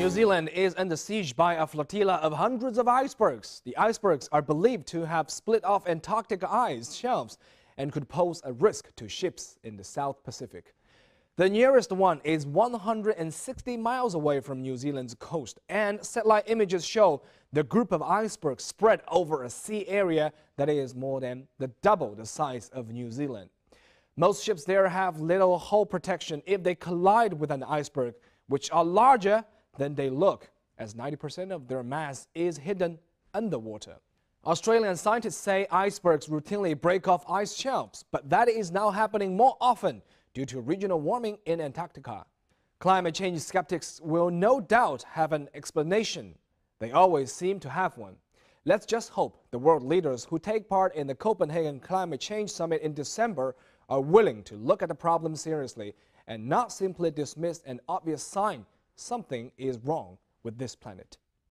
New Zealand is under siege by a flotilla of hundreds of icebergs. The icebergs are believed to have split off Antarctic ice shelves and could pose a risk to ships in the South Pacific. The nearest one is 160 miles away from New Zealand's coast, and satellite images show the group of icebergs spread over a sea area that is more than the double the size of New Zealand. Most ships there have little hull protection if they collide with an iceberg, which are larger than they look, as 90% of their mass is hidden underwater. Australian scientists say icebergs routinely break off ice shelves, but that is now happening more often due to regional warming in Antarctica. Climate change skeptics will no doubt have an explanation. They always seem to have one. Let's just hope the world leaders who take part in the Copenhagen Climate Change Summit in December are willing to look at the problem seriously and not simply dismiss an obvious sign something is wrong with this planet.